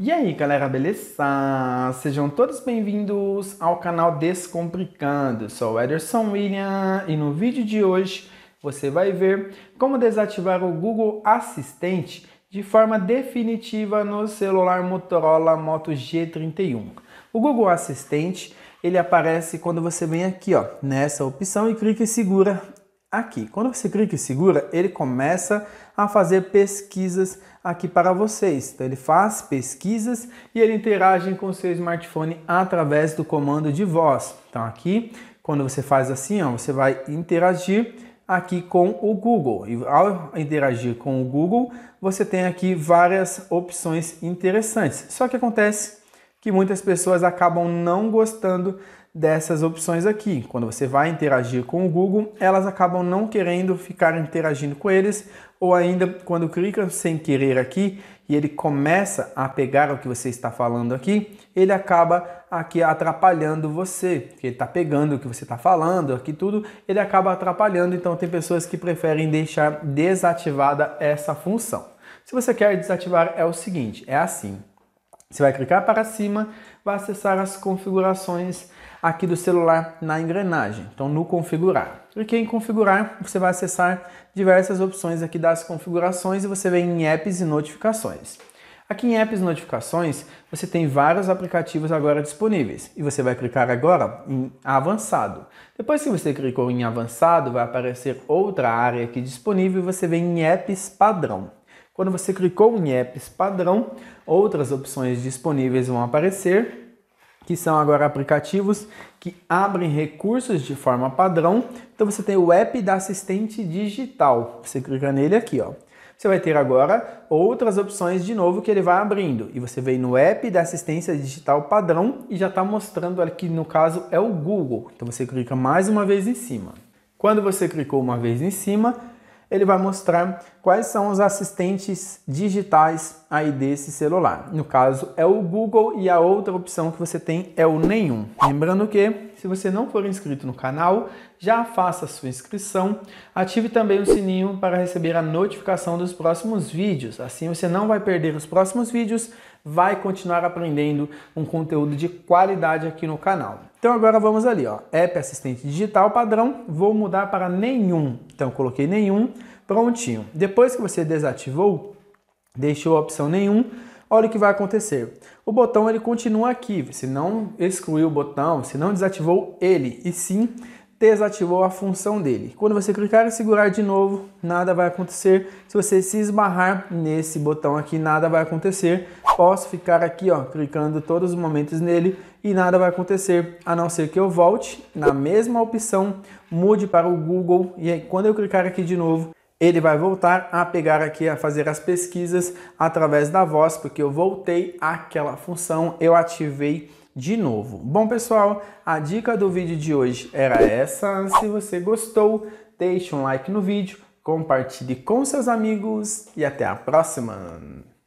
E aí galera, beleza? Sejam todos bem-vindos ao canal Descomplicando. Sou o Ederson William e no vídeo de hoje você vai ver como desativar o Google Assistente de forma definitiva no celular Motorola Moto G31. O Google Assistente ele aparece quando você vem aqui ó, nessa opção e clica e segura aqui. Quando você clica e segura, ele começa a fazer pesquisas aqui para vocês. Então, ele faz pesquisas e ele interage com o seu smartphone através do comando de voz. Então aqui, quando você faz assim, ó, você vai interagir aqui com o Google. E ao interagir com o Google, você tem aqui várias opções interessantes. Só que acontece que muitas pessoas acabam não gostando dessas opções aqui. Quando você vai interagir com o Google, elas acabam não querendo ficar interagindo com eles, ou ainda quando clica sem querer aqui e ele começa a pegar o que você está falando aqui, ele acaba aqui atrapalhando você, porque ele está pegando o que você está falando, aqui tudo, ele acaba atrapalhando, então tem pessoas que preferem deixar desativada essa função. Se você quer desativar, é o seguinte, é assim. Você vai clicar para cima, vai acessar as configurações aqui do celular na engrenagem. Então, no configurar. Cliquei em configurar, você vai acessar diversas opções aqui das configurações e você vem em apps e notificações. Aqui em apps e notificações, você tem vários aplicativos agora disponíveis e você vai clicar agora em avançado. Depois que você clicou em avançado, vai aparecer outra área aqui disponível e você vem em apps padrão. Quando você clicou em apps padrão, outras opções disponíveis vão aparecer, que são agora aplicativos que abrem recursos de forma padrão. Então você tem o app da assistente digital. Você clica nele aqui, ó. Você vai ter agora outras opções de novo que ele vai abrindo. E você vem no app da assistência digital padrão e já está mostrando aqui, no caso, é o Google. Então você clica mais uma vez em cima. Quando você clicou uma vez em cima, ele vai mostrar quais são os assistentes digitais aí desse celular. No caso é o Google e a outra opção que você tem é o nenhum. Lembrando que se você não for inscrito no canal, já faça a sua inscrição, ative também o sininho para receber a notificação dos próximos vídeos. Assim você não vai perder os próximos vídeos, vai continuar aprendendo um conteúdo de qualidade aqui no canal. Então agora vamos ali, ó, app assistente digital padrão, vou mudar para nenhum. Então coloquei nenhum, prontinho. Depois que você desativou, Deixou a opção nenhum, olha o que vai acontecer. O botão ele continua aqui se não excluiu o botão, se não desativou ele, e sim desativou a função dele. Quando você clicar e segurar de novo, nada vai acontecer. Se você se esbarrar nesse botão aqui, nada vai acontecer. Posso ficar aqui, ó, clicando todos os momentos nele e nada vai acontecer, a não ser que eu volte na mesma opção, mude para o Google e aí, quando eu clicar aqui de novo, ele vai voltar a pegar aqui a fazer as pesquisas através da voz, porque eu voltei àquela função, eu ativei de novo. Bom, pessoal, a dica do vídeo de hoje era essa. Se você gostou, deixe um like no vídeo, compartilhe com seus amigos e até a próxima!